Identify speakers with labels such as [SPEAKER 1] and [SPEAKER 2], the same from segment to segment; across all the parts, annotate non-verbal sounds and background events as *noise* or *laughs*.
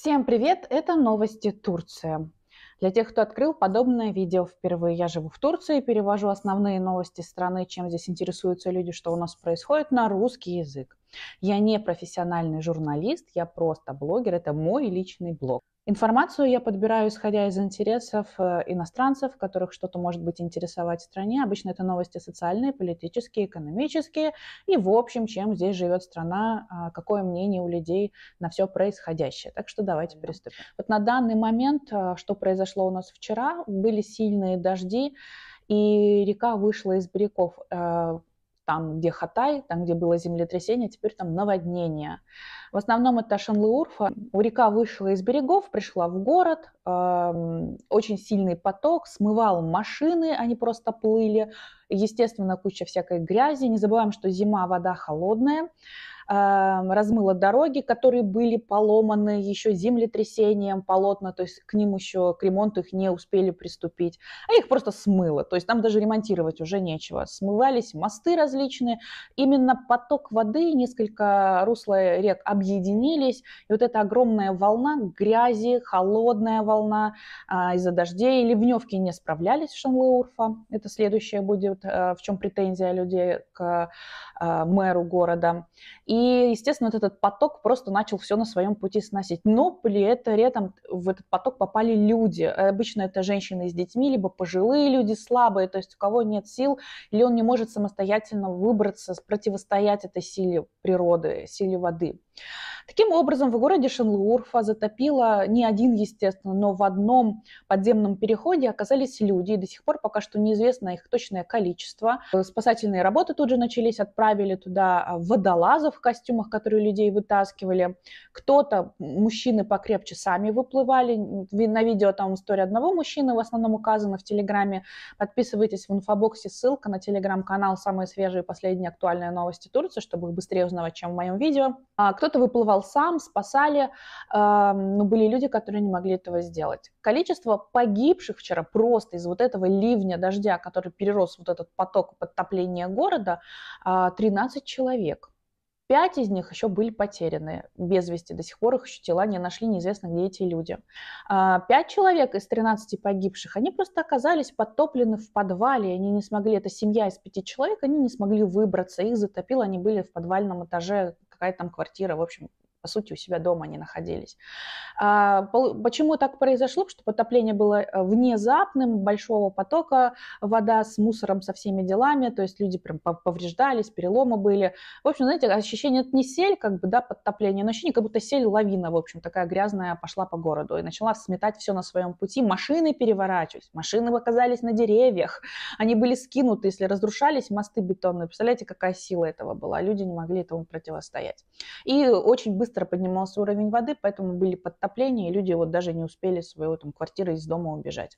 [SPEAKER 1] Всем привет! Это новости Турции. Для тех, кто открыл подобное видео впервые, я живу в Турции, перевожу основные новости страны, чем здесь интересуются люди, что у нас происходит, на русский язык. Я не профессиональный журналист, я просто блогер, это мой личный блог. Информацию я подбираю, исходя из интересов э, иностранцев, которых что-то может быть интересовать в стране. Обычно это новости социальные, политические, экономические и, в общем, чем здесь живет страна, а, какое мнение у людей на все происходящее. Так что давайте да. приступим. Вот на данный момент, а, что произошло у нас вчера, были сильные дожди, и река вышла из берегов. Э, там, где Хатай, там, где было землетрясение, теперь там наводнение. В основном это Шанлыурфа. Река вышла из берегов, пришла в город, эм, очень сильный поток, смывал машины, они просто плыли. Естественно, куча всякой грязи. Не забываем, что зима, вода холодная. Эм, размыло дороги, которые были поломаны еще землетрясением, полотна, то есть к ним еще, к ремонту их не успели приступить, а их просто смыло, то есть там даже ремонтировать уже нечего. Смывались мосты различные, именно поток воды, несколько русла рек объединились, и вот эта огромная волна грязи, холодная волна а, из-за дождей, или ливневки не справлялись в шанлы это следующее будет, а, в чем претензия людей к а, мэру города, и и, естественно, вот этот поток просто начал все на своем пути сносить. Но при этом, при этом в этот поток попали люди. Обычно это женщины с детьми, либо пожилые люди слабые, то есть у кого нет сил, или он не может самостоятельно выбраться, противостоять этой силе природы, силе воды. Таким образом, в городе Шенлурфа затопило не один, естественно, но в одном подземном переходе оказались люди, и до сих пор пока что неизвестно их точное количество. Спасательные работы тут же начались, отправили туда а, водолазов в костюмах, которые людей вытаскивали. Кто-то, мужчины покрепче, сами выплывали. На видео там история одного мужчины в основном указана в Телеграме. Подписывайтесь в инфобоксе, ссылка на Телеграм-канал «Самые свежие и последние актуальные новости Турции», чтобы их быстрее узнавать, чем в моем видео. А кто кто-то выплывал сам, спасали, но ну, были люди, которые не могли этого сделать. Количество погибших вчера просто из вот этого ливня дождя, который перерос вот этот поток подтопления города, 13 а, человек. Пять из них еще были потеряны без вести. До сих пор их еще тела не нашли, неизвестно, где эти люди. А, пять человек из 13 погибших, они просто оказались подтоплены в подвале. Они не смогли, это семья из пяти человек, они не смогли выбраться. Их затопило, они были в подвальном этаже какая там квартира, в общем, по сути, у себя дома они находились. А, почему так произошло? что потопление было э, внезапным, большого потока, вода с мусором, со всеми делами, то есть люди прям повреждались, переломы были. В общем, знаете, ощущение, это не сель, как бы, да, подтопление, но ощущение, как будто сель лавина, в общем, такая грязная пошла по городу и начала сметать все на своем пути. Машины переворачивались, машины оказались на деревьях, они были скинуты, если разрушались мосты бетонные. Представляете, какая сила этого была? Люди не могли этому противостоять. И очень быстро быстро поднимался уровень воды, поэтому были подтопления, и люди вот даже не успели свою там квартиру из дома убежать.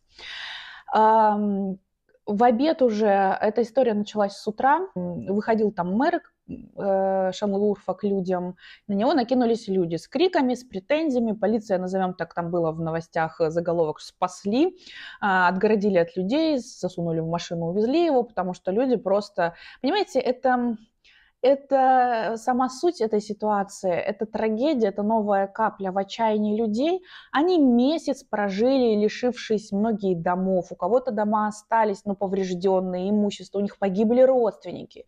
[SPEAKER 1] В обед уже эта история началась с утра. Выходил там мэр э, Шамлурфа к людям. На него накинулись люди с криками, с претензиями. Полиция, назовем так, там было в новостях э, заголовок «спасли», а, отгородили от людей, засунули в машину, увезли его, потому что люди просто... Понимаете, это это э, сама суть этой ситуации, это трагедия, это новая капля в отчаянии людей. Они месяц прожили, лишившись многие домов. У кого-то дома остались, но поврежденные, имущество, у них погибли родственники.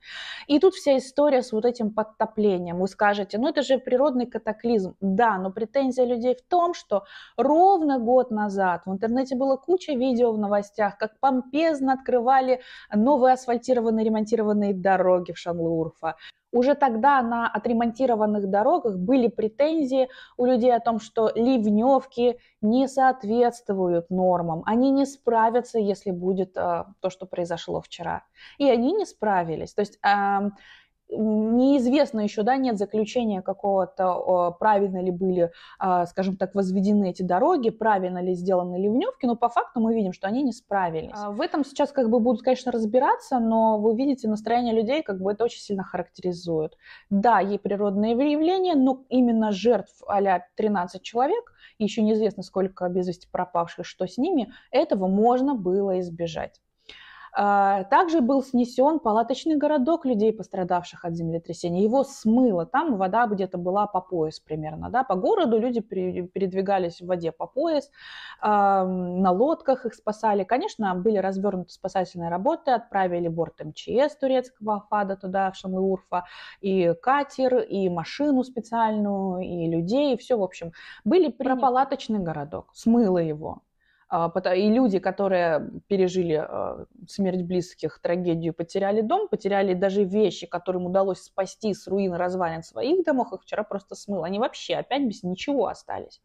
[SPEAKER 1] И тут вся история с вот этим подтоплением. Вы скажете, ну это же природный катаклизм. Да, но претензия людей в том, что ровно год назад в интернете было куча видео в новостях, как помпезно открывали новые асфальтированные, ремонтированные дороги в Шанлурфа. Уже тогда на отремонтированных дорогах были претензии у людей о том, что ливневки не соответствуют нормам, они не справятся, если будет э, то, что произошло вчера. И они не справились. То есть э, неизвестно еще, да, нет заключения какого-то, правильно ли были, а, скажем так, возведены эти дороги, правильно ли сделаны ливневки, но по факту мы видим, что они не справились. А в этом сейчас как бы будут, конечно, разбираться, но вы видите, настроение людей как бы это очень сильно характеризует. Да, ей природные явления, но именно жертв а 13 человек, еще неизвестно, сколько без вести пропавших, что с ними, этого можно было избежать. А, также был снесен палаточный городок людей, пострадавших от землетрясения. Его смыло. Там вода где-то была по пояс примерно. Да? По городу люди передвигались в воде по пояс. А, на лодках их спасали. Конечно, были развернуты спасательные работы. Отправили борт МЧС турецкого АФАДа туда, в Шамы-Урфа. И катер, и машину специальную, и людей. И все, в общем, были при. про палаточный городок. Смыло его. А, и люди, которые пережили а, смерть близких, трагедию, потеряли дом, потеряли даже вещи, которым удалось спасти с руин развалин своих домов, их вчера просто смыло. Они вообще опять без ничего остались.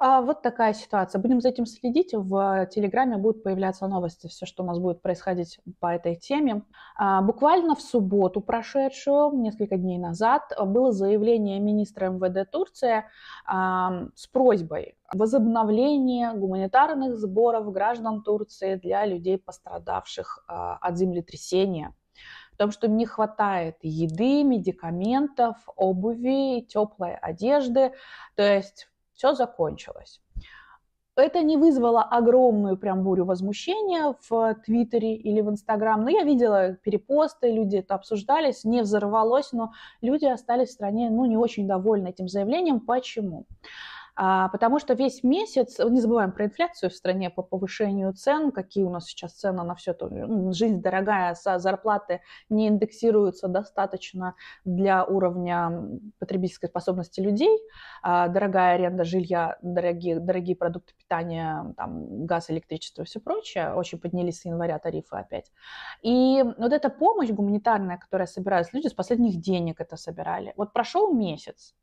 [SPEAKER 1] А, вот такая ситуация. Будем за этим следить. В Телеграме будут появляться новости, все, что у нас будет происходить по этой теме. А, буквально в субботу прошедшую, несколько дней назад, было заявление министра МВД Турции с просьбой возобновления гуманитарных сборов граждан Турции для людей, пострадавших а, от землетрясения в том, что им не хватает еды, медикаментов, обуви, теплой одежды. То есть все закончилось. Это не вызвало огромную прям бурю возмущения в Твиттере или в Инстаграм. Но я видела перепосты, люди это обсуждались, не взорвалось, но люди остались в стране ну, не очень довольны этим заявлением. Почему? А, потому что весь месяц, не забываем про инфляцию в стране по повышению цен, какие у нас сейчас цены на все то, жизнь дорогая, зарплаты не индексируются достаточно для уровня потребительской способности людей, а, дорогая аренда жилья, дорогие, дорогие продукты питания, там, газ, электричество, все прочее, очень поднялись с января тарифы опять. И вот эта помощь гуманитарная, которая собиралась, люди с последних денег это собирали. Вот прошел месяц,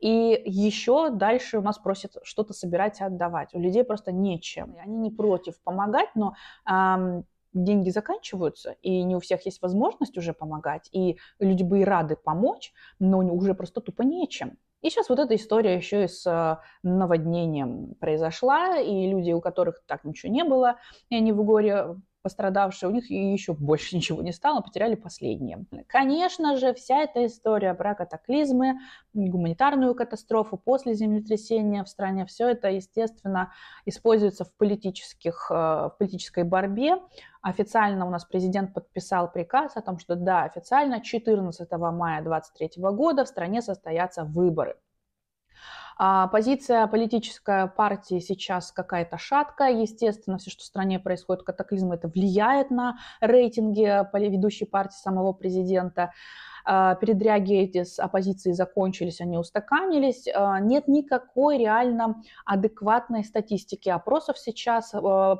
[SPEAKER 1] и еще дальше у нас просят что-то собирать и отдавать. У людей просто нечем. Они не против помогать, но эм, деньги заканчиваются, и не у всех есть возможность уже помогать. И люди бы и рады помочь, но уже просто тупо нечем. И сейчас вот эта история еще и с э, наводнением произошла, и люди, у которых так ничего не было, и они в горе пострадавшие, у них еще больше *laughs* ничего не стало, потеряли последние. Конечно же, вся эта история про катаклизмы, гуманитарную катастрофу после землетрясения в стране, все это, естественно, используется в, политических, э, в политической борьбе. Официально у нас президент подписал приказ о том, что да, официально 14 мая 2023 года в стране состоятся выборы. А, позиция политической партии сейчас какая-то шаткая. Естественно, все, что в стране происходит, катаклизм, это влияет на рейтинги ведущей партии самого президента а, передряги эти с оппозицией закончились, они устаканились. А, нет никакой реально адекватной статистики опросов сейчас,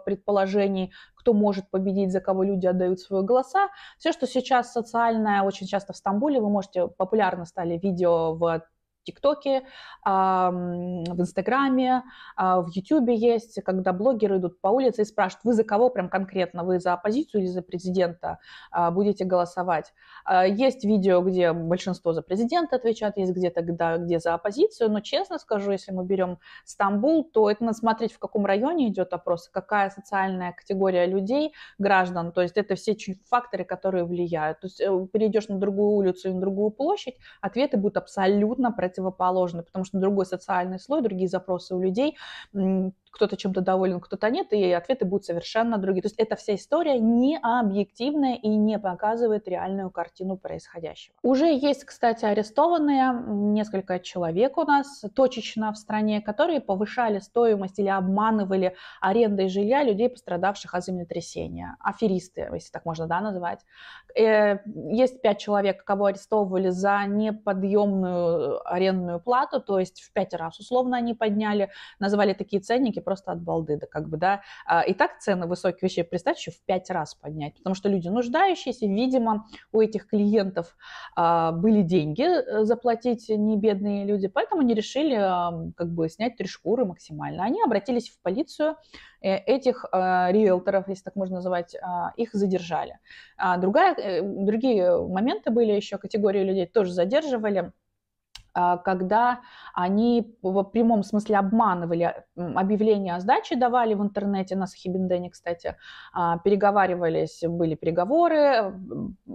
[SPEAKER 1] предположений, кто может победить, за кого люди отдают свои голоса. Все, что сейчас социальное, очень часто в Стамбуле, вы можете, популярно стали видео в ТикТоке, в Инстаграме, а, в Ютубе есть, когда блогеры идут по улице и спрашивают, вы за кого прям конкретно, вы за оппозицию или за президента а, будете голосовать. А, есть видео, где большинство за президента отвечают, есть где-то, да, где за оппозицию, но честно скажу, если мы берем Стамбул, то это надо смотреть, в каком районе идет опрос, какая социальная категория людей, граждан, то есть это все факторы, которые влияют. То есть э, перейдешь на другую улицу и на другую площадь, ответы будут абсолютно противоположны противоположны, потому что другой социальный слой, другие запросы у людей кто-то чем-то доволен, кто-то нет, и ответы будут совершенно другие. То есть эта вся история не объективная и не показывает реальную картину происходящего. Уже есть, кстати, арестованные, несколько человек у нас точечно в стране, которые повышали стоимость или обманывали арендой жилья людей, пострадавших от землетрясения. Аферисты, если так можно да, называть. Э, есть пять человек, кого арестовывали за неподъемную арендную плату, то есть в пять раз условно они подняли, назвали такие ценники, просто от балды, да как бы, да. А, и так цены высокие вещей, представьте еще в пять раз поднять, потому что люди нуждающиеся, видимо, у этих клиентов а, были деньги э, заплатить, не бедные люди, поэтому они решили а, как бы снять три шкуры максимально. Они обратились в полицию, э, этих риэлторов, если так можно называть, их задержали. Другая, э, другие моменты были еще, категории людей тоже задерживали, а, когда они в прямом смысле обманывали, объявления о сдаче давали в интернете на Сахибиндене, кстати, а, переговаривались, были переговоры,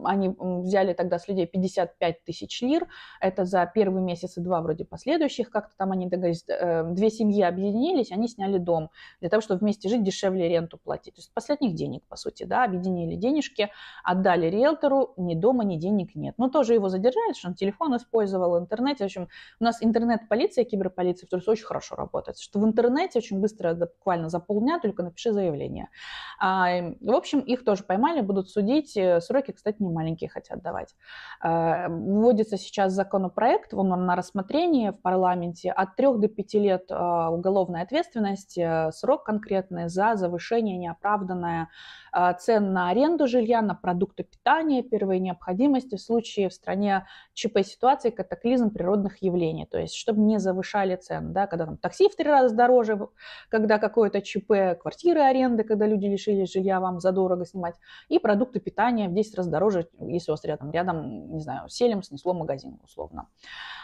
[SPEAKER 1] они взяли тогда с людей 55 тысяч лир, это за первый месяц и два вроде последующих, как-то там они договорились, э, две семьи объединились, они сняли дом для того, чтобы вместе жить, дешевле ренту платить. То есть последних денег, по сути, да, объединили денежки, отдали риэлтору, ни дома, ни денег нет. Но тоже его задержали, что он телефон использовал, в интернете общем, у нас интернет-полиция, киберполиция в Турции очень хорошо работает, что в интернете очень быстро, буквально за полдня, только напиши заявление. А, эм, в общем, их тоже поймали, будут судить. Э, сроки, кстати, не маленькие хотят давать. А, эм, вводится сейчас законопроект, он на рассмотрении в парламенте, от 3 до 5 лет э, уголовной ответственности, э, срок конкретный за завышение неоправданное а, цен на аренду жилья, на продукты питания, первой необходимости в случае в стране ЧП ситуации, катаклизм природных явлений. То есть, чтобы не завышали цен, да, когда там такси в три раза дороже, когда какое-то ЧП, квартиры аренды, когда люди лишились жилья, вам задорого снимать, и продукты питания в 10 раз дороже, если у вас рядом, рядом не знаю, селем снесло магазин, условно.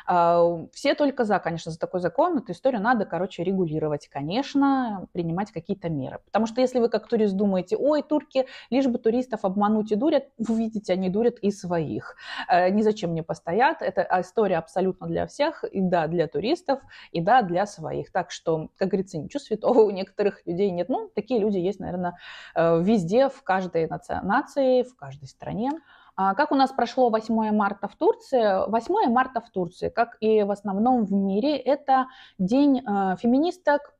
[SPEAKER 1] А, все только за, конечно, за такой закон. Эту историю надо, короче, регулировать, конечно, принимать какие-то меры. Потому что если вы как турист думаете, ой, тут турки, лишь бы туристов обмануть и дурят. Вы видите, они дурят и своих. Э, Ни зачем мне постоят. Это а, история абсолютно для всех. И да, для туристов, и да, для своих. Так что, как говорится, ничего святого у некоторых людей нет. Ну, такие люди есть, наверное, э, везде, в каждой нации, в каждой стране. А как у нас прошло 8 марта в Турции? 8 марта в Турции, как и в основном в мире, это день э, феминисток,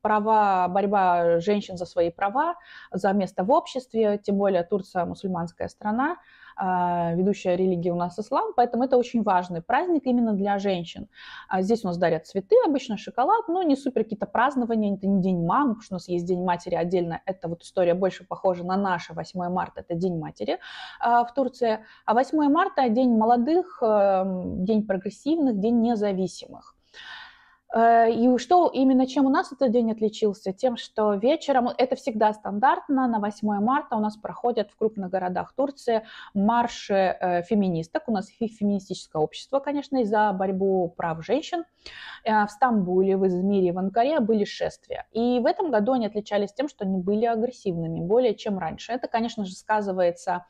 [SPEAKER 1] права, борьба женщин за свои права, за место в обществе, тем более Турция мусульманская страна. А, ведущая религия у нас ислам, поэтому это очень важный праздник именно для женщин. А здесь у нас дарят цветы, обычно шоколад, но не супер какие-то празднования, это не День мам, потому что у нас есть День матери отдельно, это вот история больше похожа на наше 8 марта, это День матери а, в Турции, а 8 марта – День молодых, эм, День прогрессивных, День независимых. Э, и что именно чем у нас этот день отличился? Тем, что вечером, э, это всегда стандартно, на 8 марта у нас проходят в крупных городах Турции марши э, феминисток. У нас феминистическое общество, конечно, и за борьбу прав женщин. В Стамбуле, в Измире, в Анкаре были шествия. И в этом году они отличались тем, что они были агрессивными более чем раньше. Это, конечно же, сказывается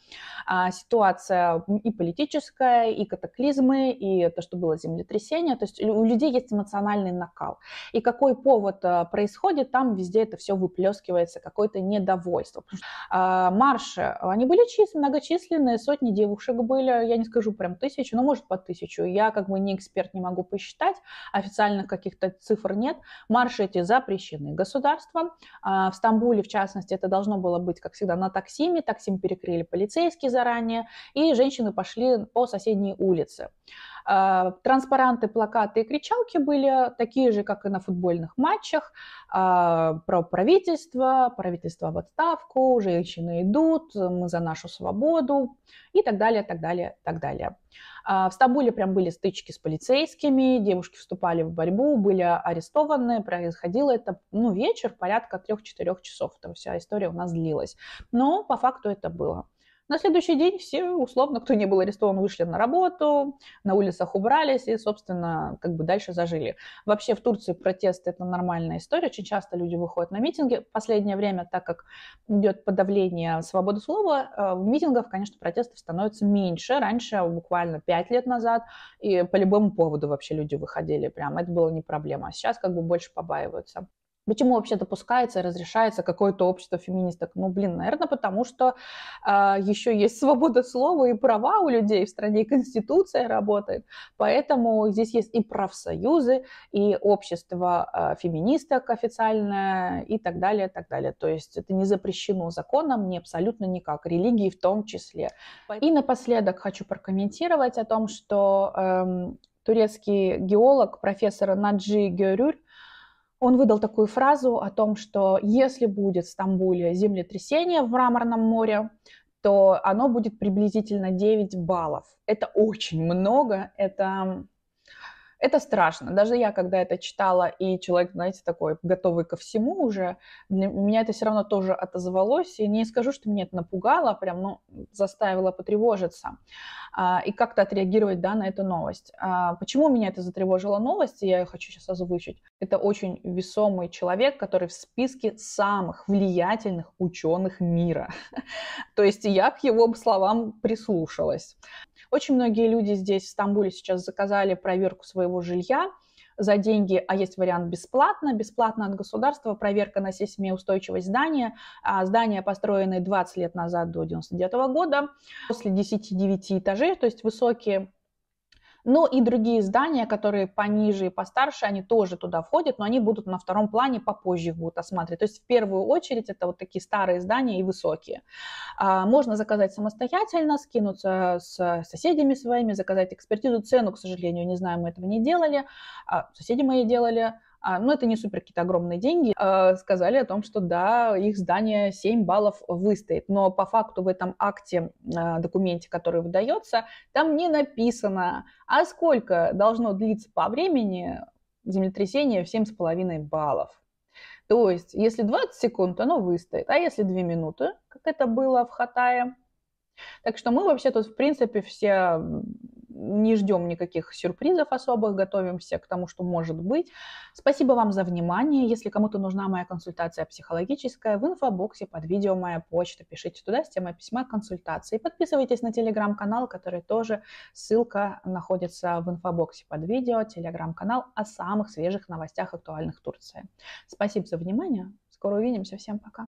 [SPEAKER 1] а, ситуация и политическая, и катаклизмы, и то, что было землетрясение. То есть у людей есть эмоциональный полный накал. И какой повод э, происходит, там везде это все выплескивается, какое-то недовольство. А, марши, они были чист, многочисленные, сотни девушек были, я не скажу прям тысячу, но может по тысячу. Я как бы не эксперт, не могу посчитать, официальных каких-то цифр нет. Марши эти запрещены государством. А, в Стамбуле, в частности, это должно было быть, как всегда, на таксиме. Таксим перекрыли полицейские заранее, и женщины пошли по соседней улице. А, транспаранты, плакаты и кричалки были такие же, как и на футбольных матчах, а, про правительство, правительство в отставку, женщины идут, мы за нашу свободу и так далее, так далее, так далее. А, в Стамбуле прям были стычки с полицейскими, девушки вступали в борьбу, были арестованы, происходило это, ну, вечер, порядка 3-4 часов, там вся история у нас длилась. Но по факту это было. На следующий день все, условно, кто не был арестован, вышли на работу, на улицах убрались и, собственно, как бы дальше зажили. Вообще в Турции протесты это нормальная история. Очень часто люди выходят на митинги. В последнее время, так как идет подавление свободы слова, э, митингов, конечно, протестов становится меньше. Раньше, буквально пять лет назад, и по любому поводу вообще люди выходили прям. Это было не проблема. А сейчас как бы больше побаиваются. Почему вообще допускается и разрешается какое-то общество феминисток? Ну, блин, наверное, потому что э, а, еще есть свобода слова и права у людей в стране, и конституция работает. Поэтому здесь есть и профсоюзы, и общество э, феминисток официальное, и так далее, и так далее. То есть это не запрещено законом, не абсолютно никак, религии в том числе. И напоследок хочу прокомментировать о том, что э, турецкий геолог, профессор Наджи Герюль, он выдал такую фразу о том, что если будет в Стамбуле землетрясение в Мраморном море, то оно будет приблизительно 9 баллов. Это очень много, это это страшно. Даже я, когда это читала, и человек, знаете, такой готовый ко всему уже, меня это все равно тоже отозвалось. И не скажу, что меня это напугало, а прям, ну, заставило потревожиться а, и как-то отреагировать, да, на эту новость. А, почему меня это затревожила новость, я ее хочу сейчас озвучить. Это очень весомый человек, который в списке самых влиятельных ученых мира. *laughs* То есть я к его словам прислушалась. Очень многие люди здесь, в Стамбуле, сейчас заказали проверку своего жилья за деньги, а есть вариант бесплатно. Бесплатно от государства проверка на сейсмоустойчивость здания. А, здания построены 20 лет назад до 99 года, после 10-9 этажей, то есть высокие но и другие здания, которые пониже и постарше, они тоже туда входят, но они будут на втором плане, попозже их будут осматривать. То есть в первую очередь это вот такие старые здания и высокие. А, можно заказать самостоятельно, скинуться с соседями своими, заказать экспертизу. Цену, к сожалению, не знаю, мы этого не делали. А, соседи мои делали, а, ну, это не супер какие-то огромные деньги, а, сказали о том, что да, их здание 7 баллов выстоит. Но по факту в этом акте, а, документе, который выдается, там не написано, а сколько должно длиться по времени землетрясение в 7,5 баллов. То есть, если 20 секунд, оно выстоит, а если 2 минуты, как это было в Хатае, так что мы вообще тут, в принципе, все не ждем никаких сюрпризов особых, готовимся к тому, что может быть. Спасибо вам за внимание. Если кому-то нужна моя консультация психологическая, в инфобоксе под видео моя почта. Пишите туда с темой письма консультации. Подписывайтесь на телеграм-канал, который тоже ссылка находится в инфобоксе под видео. Телеграм-канал о самых свежих новостях актуальных Турции. Спасибо за внимание. Скоро увидимся. Всем пока.